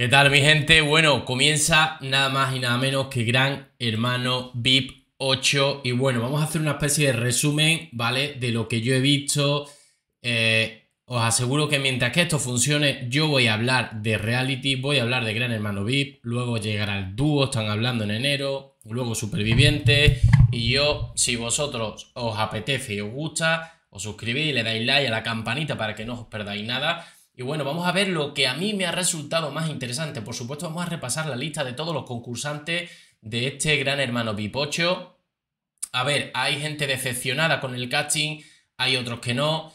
¿Qué tal mi gente? Bueno, comienza nada más y nada menos que Gran Hermano VIP 8 y bueno, vamos a hacer una especie de resumen, ¿vale? De lo que yo he visto. Eh, os aseguro que mientras que esto funcione, yo voy a hablar de reality, voy a hablar de Gran Hermano VIP, luego llegará el dúo, están hablando en enero, luego supervivientes y yo, si vosotros os apetece y os gusta, os suscribís, le dais like a la campanita para que no os perdáis nada. Y bueno, vamos a ver lo que a mí me ha resultado más interesante. Por supuesto, vamos a repasar la lista de todos los concursantes de este gran hermano Pipocho. A ver, hay gente decepcionada con el casting, hay otros que no.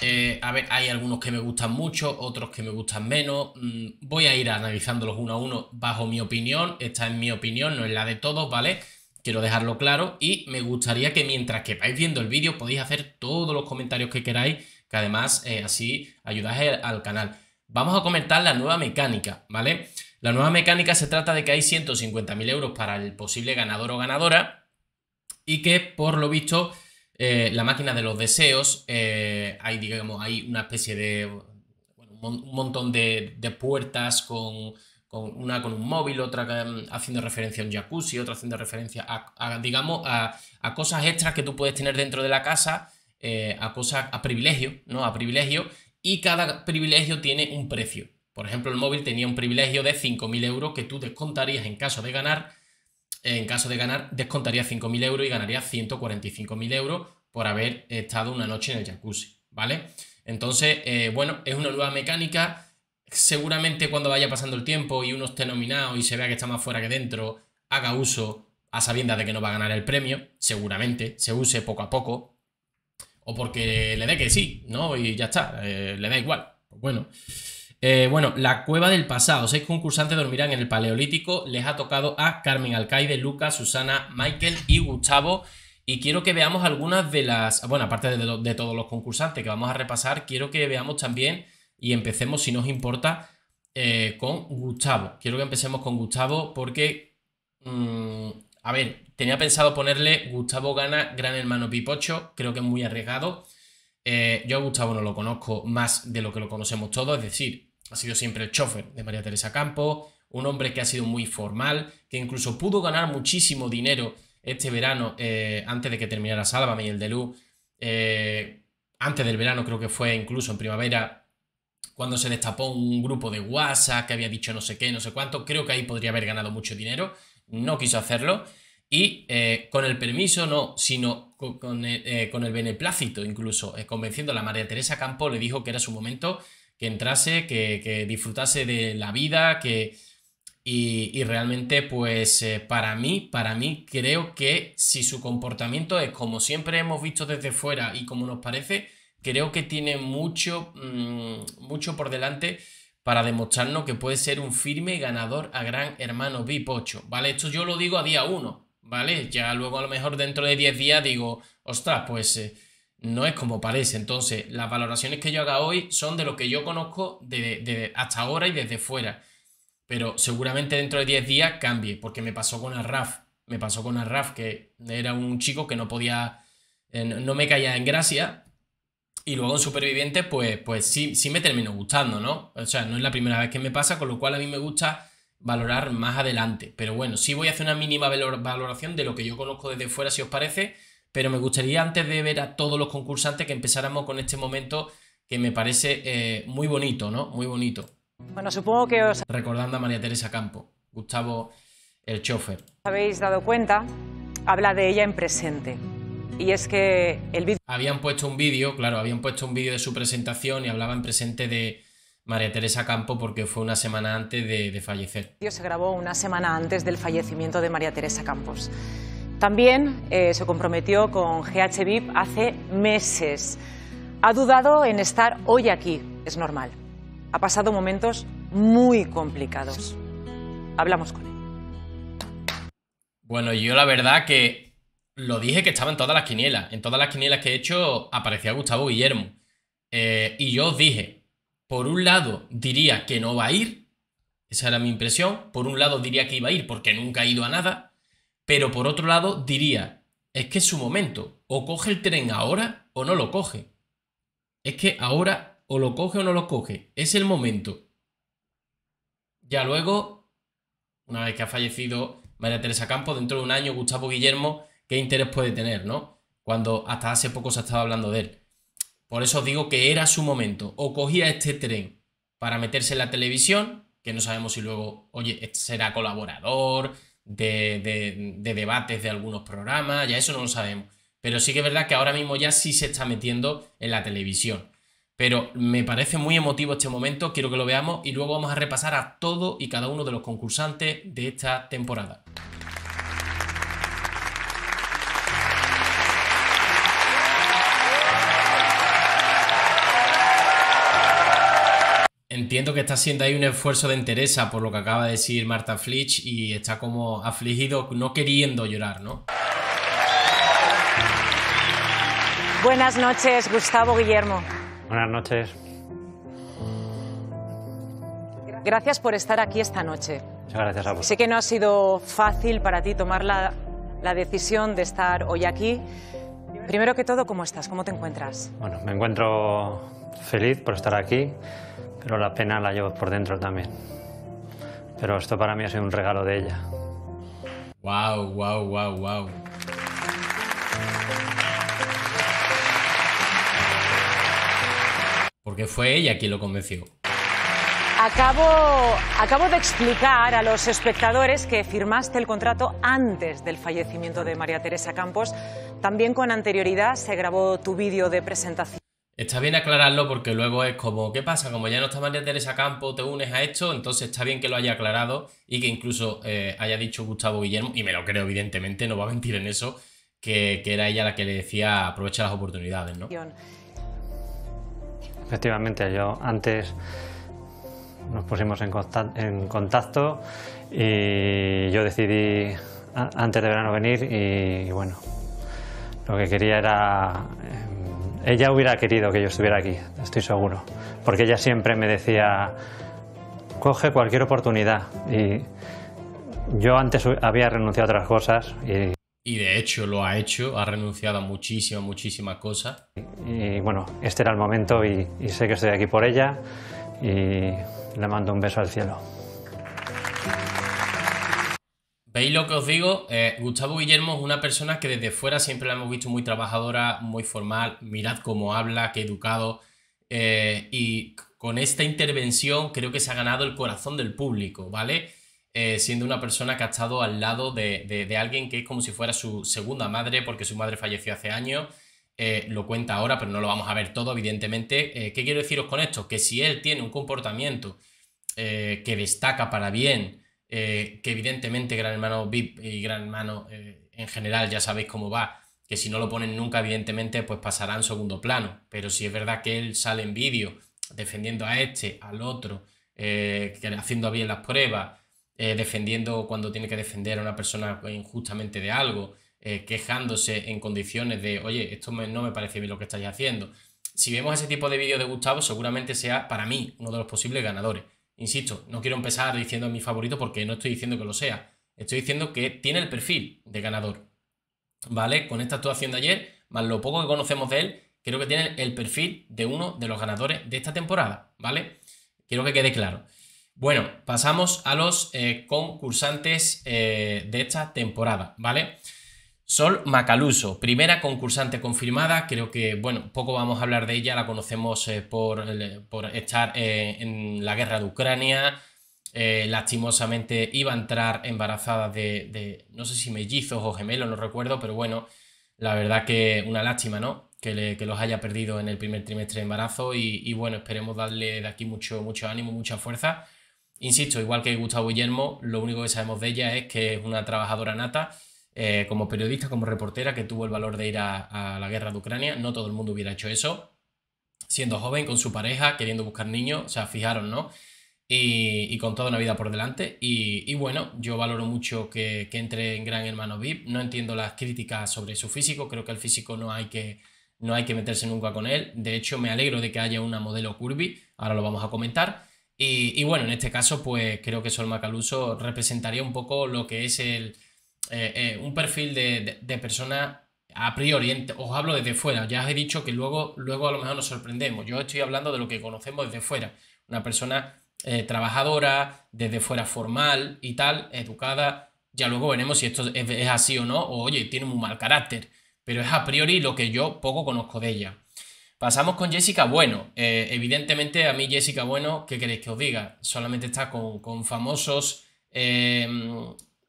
Eh, a ver, hay algunos que me gustan mucho, otros que me gustan menos. Mm, voy a ir analizándolos uno a uno bajo mi opinión. Esta es mi opinión, no es la de todos, ¿vale? Quiero dejarlo claro y me gustaría que mientras que vais viendo el vídeo podéis hacer todos los comentarios que queráis que además eh, así ayudas al canal. Vamos a comentar la nueva mecánica, ¿vale? La nueva mecánica se trata de que hay 150.000 euros para el posible ganador o ganadora y que por lo visto eh, la máquina de los deseos, eh, hay digamos, hay una especie de, un montón de, puertas con, una con un móvil, otra mm, haciendo referencia a un jacuzzi, otra haciendo referencia a, digamos, a, a cosas extras que tú puedes tener dentro de la casa eh, a cosa a privilegio, ¿no? A privilegio, y cada privilegio tiene un precio. Por ejemplo, el móvil tenía un privilegio de 5.000 euros que tú descontarías en caso de ganar. Eh, en caso de ganar, descontarías 5.000 euros y ganarías 145.000 euros por haber estado una noche en el jacuzzi, ¿vale? Entonces, eh, bueno, es una nueva mecánica. Seguramente cuando vaya pasando el tiempo y uno esté nominado y se vea que está más fuera que dentro, haga uso a sabiendas de que no va a ganar el premio, seguramente, se use poco a poco, o porque le dé que sí, ¿no? Y ya está, eh, le da igual. Pues bueno. Eh, bueno, la cueva del pasado. Seis concursantes dormirán en el Paleolítico. Les ha tocado a Carmen Alcaide, Lucas, Susana, Michael y Gustavo. Y quiero que veamos algunas de las. Bueno, aparte de, todos los concursantes que vamos a repasar, quiero que veamos también y empecemos, si nos importa, eh, con Gustavo. Quiero que empecemos con Gustavo porque mm, a ver, tenía pensado ponerle Gustavo Gana, Gran Hermano Pipocho, creo que es muy arriesgado. Eh, yo a Gustavo no lo conozco más de lo que lo conocemos todos, es decir, ha sido siempre el chofer de María Teresa Campo, un hombre que ha sido muy formal, que incluso pudo ganar muchísimo dinero este verano eh, antes de que terminara Sálvame y el de eh, antes del verano creo que fue incluso en primavera cuando se destapó un grupo de WhatsApp que había dicho no sé qué, no sé cuánto, creo que ahí podría haber ganado mucho dinero no quiso hacerlo y eh, con el permiso no, sino eh, eh, con, el beneplácito incluso, convenciendo a la María Teresa Campo, le dijo que era su momento, que entrase, que, disfrutase de la vida, que... Y, realmente, pues para mí, para mí creo que si su comportamiento es como siempre hemos visto desde fuera y como nos parece, creo que tiene mucho, mm, mucho por delante para demostrarnos que puede ser un firme ganador a Gran Hermano VIP 8, ¿vale? Esto yo lo digo a día 1, ¿vale? Ya luego a lo mejor dentro de 10 días digo, ostras, pues eh, no es como parece. Entonces, las valoraciones que yo haga hoy son de lo que yo conozco de, hasta ahora y desde fuera. Pero seguramente dentro de 10 días cambie, porque me pasó con Arraf. Me pasó con Arraf, que era un chico que no podía, eh, no me caía en gracia, y luego en superviviente pues, pues sí, sí me termino gustando, ¿no? O sea, no es la primera vez que me pasa, con lo cual a mí me gusta valorar más adelante. Pero bueno, sí voy a hacer una mínima valoración de lo que yo conozco desde fuera, si os parece, pero me gustaría antes de ver a todos los concursantes que empezáramos con este momento que me parece eh, muy bonito, ¿no? Muy bonito. Bueno, supongo que os... Recordando a María Teresa Campo, Gustavo el chofer. Habéis dado cuenta, habla de ella en presente y es que el vídeo... Habían puesto un vídeo, claro, habían puesto un vídeo de su presentación y hablaba en presente de María Teresa Campo porque fue una semana antes de, de fallecer. Se grabó una semana antes del fallecimiento de María Teresa Campos. También eh, se comprometió con GHVIP VIP hace meses. Ha dudado en estar hoy aquí, es normal. Ha pasado momentos muy complicados. Hablamos con él. Bueno, yo la verdad que lo dije que estaba en todas las quinielas. En todas las quinielas que he hecho aparecía Gustavo Guillermo. Eh, y yo os dije, por un lado diría que no va a ir, esa era mi impresión, por un lado diría que iba a ir porque nunca ha ido a nada, pero por otro lado diría, es que es su momento, o coge el tren ahora o no lo coge. Es que ahora o lo coge o no lo coge, es el momento. Ya luego, una vez que ha fallecido María Teresa Campos, dentro de un año Gustavo Guillermo qué interés puede tener, ¿no? Cuando hasta hace poco se estaba hablando de él. Por eso os digo que era su momento. O cogía este tren para meterse en la televisión, que no sabemos si luego, oye, será colaborador de, de debates de algunos programas, ya eso no lo sabemos. Pero sí que es verdad que ahora mismo ya sí se está metiendo en la televisión. Pero me parece muy emotivo este momento, quiero que lo veamos y luego vamos a repasar a todo y cada uno de los concursantes de esta temporada. Entiendo que está haciendo ahí un esfuerzo de entereza por lo que acaba de decir Marta Flitsch y está como afligido, no queriendo llorar, ¿no? Buenas noches, Gustavo Guillermo. Buenas noches. Gracias por estar aquí esta noche. Muchas gracias a vos. Sé que no ha sido fácil para ti tomar la, la decisión de estar hoy aquí Primero que todo, ¿cómo estás? ¿Cómo te encuentras? Bueno, me encuentro feliz por estar aquí, pero la pena la llevo por dentro también. Pero esto para mí ha sido un regalo de ella. Wow, wow, wow, wow. Porque fue ella quien lo convenció. Acabo, acabo, de explicar a los espectadores que firmaste el contrato antes del fallecimiento de María Teresa Campos también con anterioridad se grabó tu vídeo de presentación. Está bien aclararlo porque luego es como, ¿qué pasa? Como ya no está María Teresa Campo, te unes a esto, entonces está bien que lo haya aclarado y que incluso eh, haya dicho Gustavo Guillermo, y me lo creo evidentemente, no va a mentir en eso, que, era ella la que le decía aprovecha las oportunidades, ¿no? Efectivamente, yo antes nos pusimos en, contacto y yo decidí antes de verano venir y bueno, lo que quería era... Em, ella hubiera querido que yo estuviera aquí, estoy seguro, porque ella siempre me decía, coge cualquier oportunidad. Y yo antes había renunciado a otras cosas y... Y de hecho lo ha hecho, ha renunciado a muchísima, muchísima cosa. Y, bueno, este era el momento y sé que estoy aquí por ella y le mando un beso al cielo. ¿Veis lo que os digo? Eh, Gustavo Guillermo es una persona que desde fuera siempre la hemos visto muy trabajadora, muy formal. Mirad cómo habla, qué educado. Eh, y con esta intervención creo que se ha ganado el corazón del público, ¿vale? Eh, siendo una persona que ha estado al lado de, alguien que es como si fuera su segunda madre, porque su madre falleció hace años. lo cuenta ahora, pero no lo vamos a ver todo, evidentemente. ¿Qué quiero deciros con esto? Que si él tiene un comportamiento que destaca para bien, eh, que evidentemente Gran Hermano VIP y Gran Hermano eh, en general ya sabéis cómo va, que si no lo ponen nunca, evidentemente, pues pasará en segundo plano. Pero si es verdad que él sale en vídeo defendiendo a este, al otro, eh, haciendo bien las pruebas, defendiendo cuando tiene que defender a una persona injustamente de algo, quejándose en condiciones de, oye, esto no me parece bien lo que estáis haciendo. Si vemos ese tipo de vídeos de Gustavo, seguramente sea para mí uno de los posibles ganadores. Insisto, no quiero empezar diciendo mi favorito porque no estoy diciendo que lo sea. Estoy diciendo que tiene el perfil de ganador. ¿Vale? Con esta actuación de ayer, más lo poco que conocemos de él, creo que tiene el perfil de uno de los ganadores de esta temporada. ¿Vale? Quiero que quede claro. Bueno, pasamos a los eh, concursantes eh, de esta temporada. ¿Vale? Sol Macaluso, primera concursante confirmada, creo que, bueno, poco vamos a hablar de ella, la conocemos eh, por, eh, por, estar eh, en la guerra de Ucrania, lastimosamente iba a entrar embarazada de, no sé si mellizos o gemelos, no recuerdo, pero bueno, la verdad que una lástima, ¿no? Que, los haya perdido en el primer trimestre de embarazo y, y, bueno, esperemos darle de aquí mucho, mucho ánimo, mucha fuerza. Insisto, igual que Gustavo Guillermo, lo único que sabemos de ella es que es una trabajadora nata eh, como periodista, como reportera, que tuvo el valor de ir a, la guerra de Ucrania. No todo el mundo hubiera hecho eso. Siendo joven, con su pareja, queriendo buscar niños, o sea, fijaron, ¿no? Y, con toda una vida por delante. Y, bueno, yo valoro mucho que, entre en Gran Hermano VIP. No entiendo las críticas sobre su físico. Creo que el físico no hay que, no hay que meterse nunca con él. De hecho, me alegro de que haya una modelo curvy. Ahora lo vamos a comentar. Y, y bueno, en este caso, pues creo que Sol Macaluso representaría un poco lo que es el, eh, eh, un perfil de, persona a priori, os hablo desde fuera, ya os he dicho que luego, luego a lo mejor nos sorprendemos, yo estoy hablando de lo que conocemos desde fuera, una persona eh, trabajadora, desde fuera formal y tal, educada, ya luego veremos si esto es, así o no, o oye, tiene un mal carácter, pero es a priori lo que yo poco conozco de ella. Pasamos con Jessica Bueno. evidentemente, a mí Jessica Bueno, ¿qué queréis que os diga? Solamente está con, famosos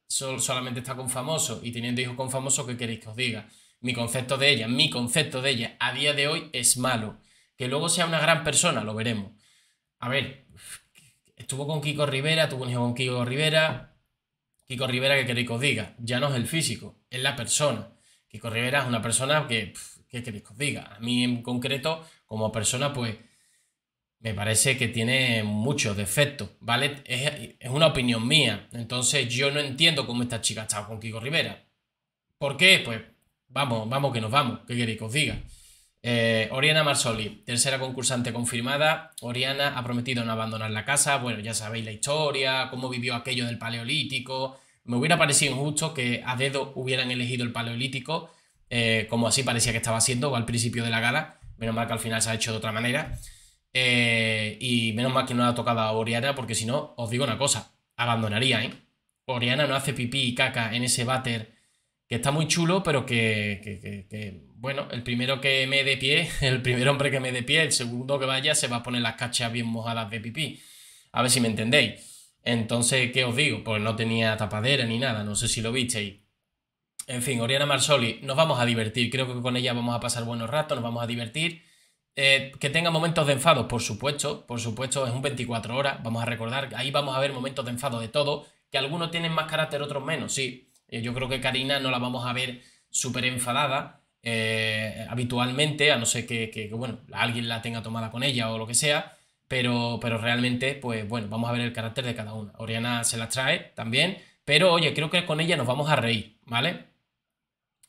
solamente está con Famoso, y teniendo hijos con Famoso, ¿qué queréis que os diga? Mi concepto de ella, mi concepto de ella a día de hoy es malo. Que luego sea una gran persona, lo veremos. A ver, estuvo con Kiko Rivera, tuvo un hijo con Kiko Rivera. Kiko Rivera, ¿qué queréis que os diga? Ya no es el físico, es la persona. Kiko Rivera es una persona que, ¿qué queréis que os diga? A mí en concreto, como persona, pues me parece que tiene muchos defectos, ¿vale? Es, una opinión mía. Entonces yo no entiendo cómo esta chica ha con Kiko Rivera. ¿Por qué? Pues vamos, vamos que nos vamos. ¿Qué queréis que os diga? Eh, Oriana Marsoli, tercera concursante confirmada. Oriana ha prometido no abandonar la casa. Bueno, ya sabéis la historia, cómo vivió aquello del Paleolítico. Me hubiera parecido injusto que a dedo hubieran elegido el Paleolítico, eh, como así parecía que estaba haciendo al principio de la gala. Menos mal que al final se ha hecho de otra manera. Eh, y menos mal que no ha tocado a Oriana, porque si no, os digo una cosa, abandonaría, ¿eh? Oriana no hace pipí y caca en ese váter que está muy chulo, pero que, que, bueno, el primero que me dé pie, el primer hombre que me dé pie, el segundo que vaya, se va a poner las cachas bien mojadas de pipí. A ver si me entendéis. Entonces, ¿qué os digo? Pues no tenía tapadera ni nada, no sé si lo visteis. En fin, Oriana Marsoli, nos vamos a divertir, creo que con ella vamos a pasar buenos ratos, nos vamos a divertir. Eh, que tenga momentos de enfado, por supuesto, por supuesto, es un 24 horas, vamos a recordar, ahí vamos a ver momentos de enfado de todo, que algunos tienen más carácter, otros menos, sí. Eh, yo creo que Karina no la vamos a ver súper enfadada eh, habitualmente, a no ser que, bueno, alguien la tenga tomada con ella o lo que sea, pero, pero realmente, pues bueno, vamos a ver el carácter de cada una. Oriana se las trae también, pero oye, creo que con ella nos vamos a reír, ¿vale?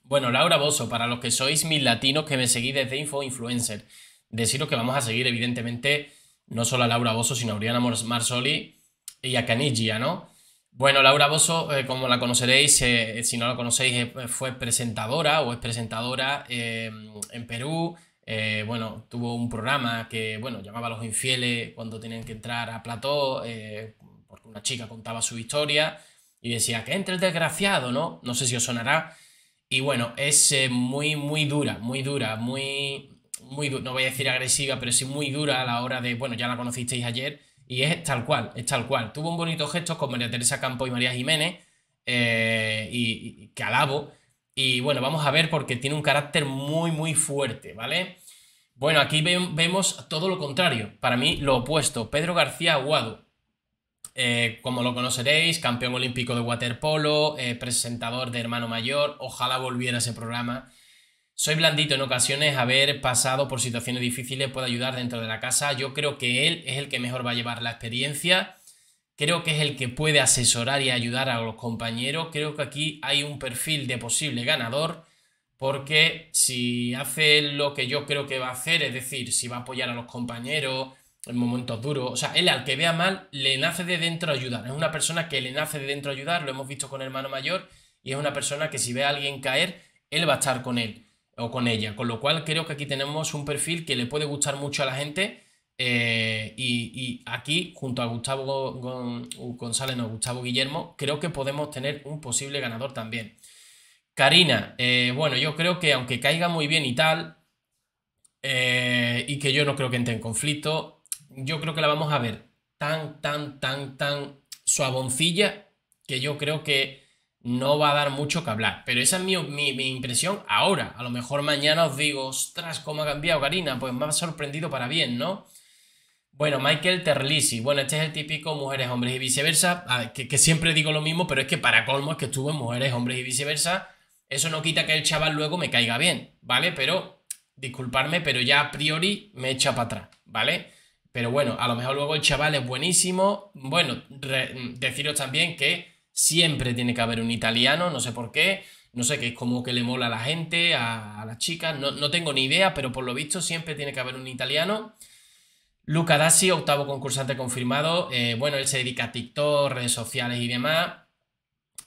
Bueno, Laura Boso, para los que sois mis latinos que me seguís desde Info Influencer deciros que vamos a seguir, evidentemente, no solo a Laura Bosso, sino a Oriana Marsoli y a Canigia, ¿no? Bueno, Laura Bosso, eh, como la conoceréis, eh, eh, si no la conocéis, fue presentadora o es presentadora en Perú. bueno, tuvo un programa que, bueno, llamaba a los infieles cuando tienen que entrar a plató, porque una chica contaba su historia y decía que entre el desgraciado, ¿no? No sé si os sonará. Y bueno, es muy, muy dura, muy dura, muy no voy a decir agresiva, pero sí muy dura a la hora de, bueno, ya la conocisteis ayer, y es tal cual, es tal cual. Tuvo un bonito gesto con María Teresa Campo y María Jiménez, eh, y, que alabo, y bueno, vamos a ver porque tiene un carácter muy, muy fuerte, ¿vale? Bueno, aquí vemos todo lo contrario, para mí lo opuesto, Pedro García Aguado. Eh, como lo conoceréis, campeón olímpico de waterpolo, eh, presentador de Hermano Mayor, ojalá volviera a ese programa. Soy blandito en ocasiones, haber pasado por situaciones difíciles puede ayudar dentro de la casa. Yo creo que él es el que mejor va a llevar la experiencia. Creo que es el que puede asesorar y ayudar a los compañeros. Creo que aquí hay un perfil de posible ganador porque si hace lo que yo creo que va a hacer, es decir, si va a apoyar a los compañeros en momentos duros, o sea, él al que vea mal, le nace de dentro ayudar. Es una persona que le nace de dentro ayudar, lo hemos visto con hermano mayor, y es una persona que si ve a alguien caer, él va a estar con él con ella. Con lo cual creo que aquí tenemos un perfil que le puede gustar mucho a la gente. Eh, y, aquí, junto a Gustavo uh, González, no, Gustavo Guillermo, creo que podemos tener un posible ganador también. Karina, eh, bueno, yo creo que aunque caiga muy bien y tal, eh, y que yo no creo que entre en conflicto, yo creo que la vamos a ver tan, tan, tan, tan suavoncilla que yo creo que no va a dar mucho que hablar. Pero esa es mi, impresión ahora. A lo mejor mañana os digo, ostras, cómo ha cambiado Karina. Pues me ha sorprendido para bien, ¿no? Bueno, Michael Terlisi. Bueno, este es el típico mujeres, hombres y viceversa. que, que, siempre digo lo mismo, pero es que para colmo es que estuvo en mujeres, hombres y viceversa. Eso no quita que el chaval luego me caiga bien, ¿vale? Pero, disculparme, pero ya a priori me echa para atrás, ¿vale? Pero bueno, a lo mejor luego el chaval es buenísimo. Bueno, deciros también que Siempre tiene que haber un italiano, no sé por qué. No sé, qué es como que le mola a la gente, a, las chicas. No, tengo ni idea, pero por lo visto siempre tiene que haber un italiano. Luca Dassi, octavo concursante confirmado. Eh, bueno, él se dedica a TikTok, redes sociales y demás.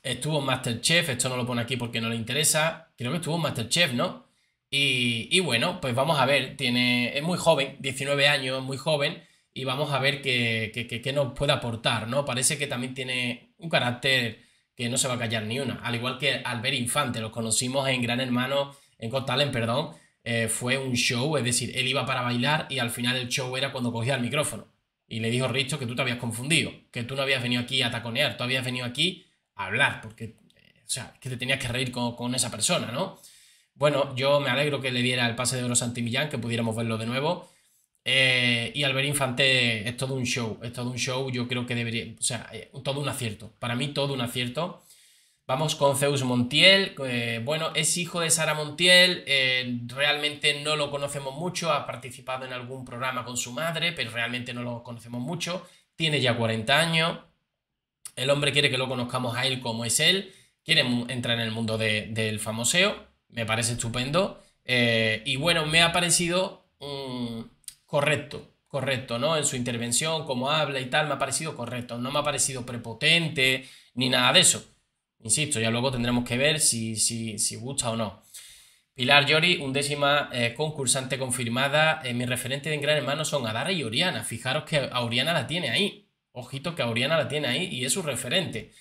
Estuvo en Masterchef, esto no lo pone aquí porque no le interesa. Creo que estuvo en Masterchef, ¿no? Y, y, bueno, pues vamos a ver, tiene, es muy joven, 19 años, muy joven, y vamos a ver qué, nos puede aportar, ¿no? Parece que también tiene un carácter que no se va a callar ni una, al igual que ver Infante, los conocimos en Gran Hermano, en Costalen, perdón, eh, fue un show, es decir, él iba para bailar y al final el show era cuando cogía el micrófono. Y le dijo Risto que tú te habías confundido, que tú no habías venido aquí a taconear, tú habías venido aquí a hablar, porque, eh, o sea, que te tenías que reír con, con, esa persona, ¿no? Bueno, yo me alegro que le diera el pase de oro Santi Millán, que pudiéramos verlo de nuevo. Eh, y Albert Infante es todo un show, es todo un show, yo creo que debería, o sea, eh, todo un acierto, para mí todo un acierto. Vamos con Zeus Montiel, eh, bueno, es hijo de Sara Montiel, realmente no lo conocemos mucho, ha participado en algún programa con su madre, pero realmente no lo conocemos mucho, tiene ya 40 años, el hombre quiere que lo conozcamos a él como es él, quiere entrar en el mundo del famoseo, me parece estupendo, y bueno, me ha parecido... un correcto, correcto, ¿no? En su intervención, como habla y tal, me ha parecido correcto, no me ha parecido prepotente ni nada de eso. Insisto, ya luego tendremos que ver si, si, gusta o no. Pilar Llori, undécima eh, concursante confirmada. Eh, mi referente de Gran Hermano son Adara y Oriana. Fijaros que Oriana la tiene ahí. Ojito que Oriana la tiene ahí y es su referente.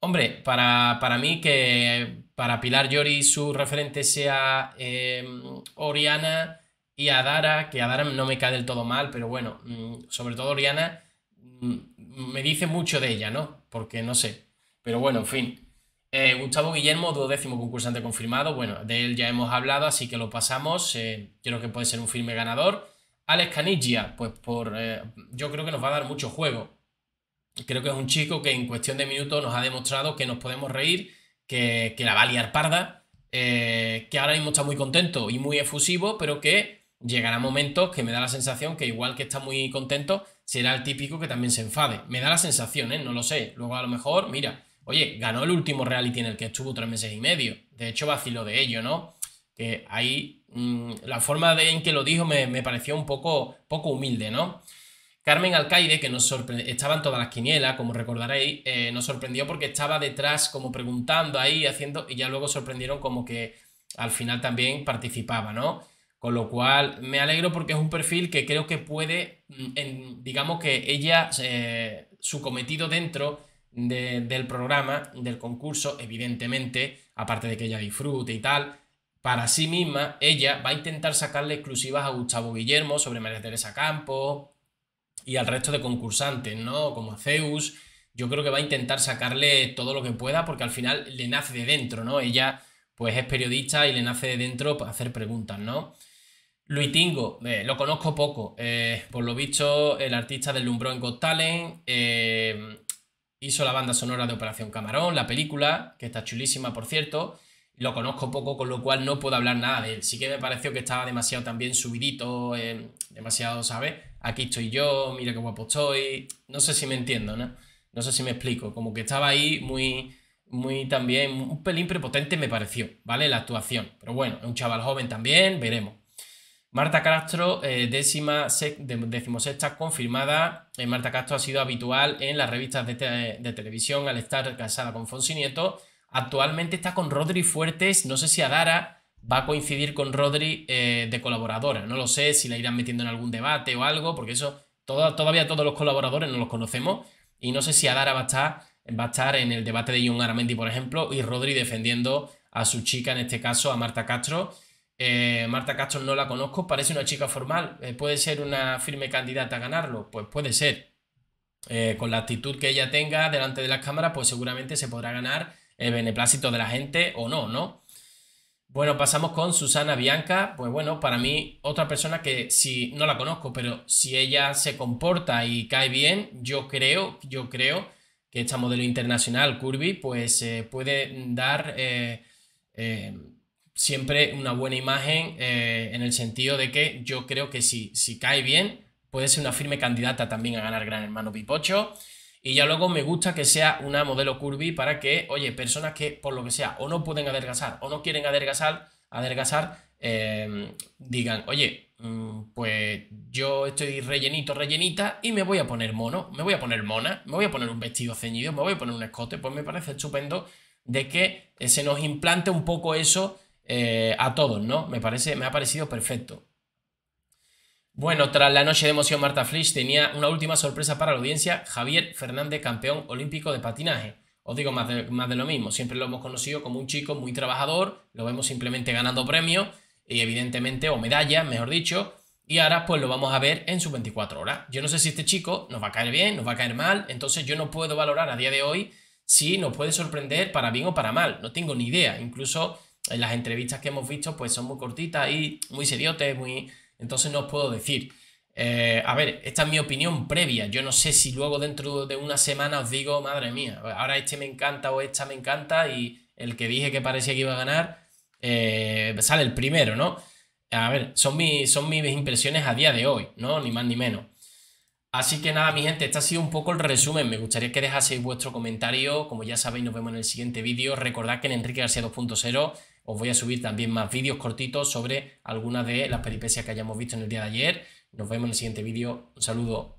Hombre, para, mí que para Pilar Llori su referente sea eh, Oriana, y a Dara, que a Dara no me cae del todo mal, pero bueno, mm, sobre todo Oriana mm, me dice mucho de ella, ¿no? Porque no sé. Pero bueno, en fin. Eh, Gustavo Guillermo, duodécimo concursante confirmado. Bueno, de él ya hemos hablado, así que lo pasamos. Eh, creo que puede ser un firme ganador. Alex Canigia, pues por. Eh, yo creo que nos va a dar mucho juego. Creo que es un chico que en cuestión de minutos nos ha demostrado que nos podemos reír, que, que la va a liar parda, que ahora mismo está muy contento y muy efusivo, pero que llegará momentos que me da la sensación que igual que está muy contento, será el típico que también se enfade. Me da la sensación, ¿eh? No lo sé. Luego a lo mejor, mira, oye, ganó el último reality en el que estuvo tres meses y medio. De hecho, vacilo de ello, ¿no? Que ahí mm, la forma en que lo dijo me, pareció un poco, poco humilde, ¿no? Carmen Alcaide, que nos sorprendió, estaba en todas las quinielas, como recordaréis, eh, nos sorprendió porque estaba detrás como preguntando ahí, haciendo, y ya luego sorprendieron como que al final también participaba, ¿no? Con lo cual me alegro porque es un perfil que creo que puede, mm, en, digamos que ella, eh, su cometido dentro del programa, del concurso, evidentemente, aparte de que ella disfrute y tal, para sí misma, ella va a intentar sacarle exclusivas a Gustavo Guillermo sobre María Teresa Campos y al resto de concursantes, ¿no? Como a Zeus. Yo creo que va a intentar sacarle todo lo que pueda porque al final le nace de dentro, ¿no? Ella pues es periodista y le nace de dentro hacer preguntas, ¿no? Luitingo, eh, lo conozco poco. Eh, por lo visto, el artista del en Got Talent. Eh, hizo la banda sonora de Operación Camarón, la película, que está chulísima, por cierto. Lo conozco poco, con lo cual no puedo hablar nada de él. Sí que me pareció que estaba demasiado también subidito, demasiado, ¿sabes? Aquí estoy yo, mira qué guapo estoy. No sé si me entiendo, ¿no? No sé si me explico. Como que estaba ahí muy muy también, un pelín prepotente me pareció, ¿vale? La actuación. Pero bueno, es un chaval joven también, veremos. Marta Castro, eh, décima, decimosexta confirmada. Eh, Marta Castro ha sido habitual en las revistas de, televisión al estar casada con Fonsi Nieto. Actualmente está con Rodri Fuertes. No sé si Adara va a coincidir con Rodri eh, de colaboradora. No lo sé si la irán metiendo en algún debate o algo, porque eso todavía todos los colaboradores no los conocemos. Y no sé si Adara va a estar, va a estar en el debate de John Aramendi, por ejemplo, y Rodri defendiendo a su chica, en este caso a Marta Castro. Eh, Marta Castro no la conozco, parece una chica formal. Eh, ¿Puede ser una firme candidata a ganarlo? Pues puede ser. Eh, con la actitud que ella tenga delante de las cámaras, pues seguramente se podrá ganar el beneplácito de la gente o no, ¿no? Bueno, pasamos con Susana Bianca. Pues bueno, para mí otra persona que si no la conozco, pero si ella se comporta y cae bien, yo creo, yo creo que esta modelo internacional, Curvy, pues puede dar siempre una buena imagen eh, en el sentido de que yo creo que si, si cae bien, puede ser una firme candidata también a ganar Gran Hermano Pipocho. Y ya luego me gusta que sea una modelo curvy para que, oye, personas que por lo que sea o no pueden adelgazar o no quieren adelgazar, adelgazar eh, digan, oye, mm, pues yo estoy rellenito, rellenita y me voy a poner mono, me voy a poner mona, me voy a poner un vestido ceñido, me voy a poner un escote, pues me parece estupendo de que eh, se nos implante un poco eso eh, a todos, ¿no? Me, parece, me ha parecido perfecto. Bueno, tras la noche de emoción, Marta Flich tenía una última sorpresa para la audiencia, Javier Fernández, campeón olímpico de patinaje. Os digo más de, más de lo mismo, siempre lo hemos conocido como un chico muy trabajador, lo vemos simplemente ganando premios y evidentemente, o medallas, mejor dicho, y ahora pues lo vamos a ver en sus 24 horas. Yo no sé si este chico nos va a caer bien, nos va a caer mal, entonces yo no puedo valorar a día de hoy si nos puede sorprender para bien o para mal, no tengo ni idea, incluso en las entrevistas que hemos visto, pues son muy cortitas y muy seriotes, muy... Entonces no os puedo decir. Eh, a ver, esta es mi opinión previa. Yo no sé si luego dentro de una semana os digo, madre mía, ahora este me encanta o esta me encanta y el que dije que parecía que iba a ganar eh, sale el primero, ¿no? A ver, son, mi, son mis impresiones a día de hoy, ¿no? Ni más ni menos. Así que nada, mi gente, este ha sido un poco el resumen. Me gustaría que dejaseis vuestro comentario. Como ya sabéis, nos vemos en el siguiente vídeo. Recordad que en Enrique García 2.0 os voy a subir también más vídeos cortitos sobre algunas de las peripecias que hayamos visto en el día de ayer. Nos vemos en el siguiente vídeo. Un saludo.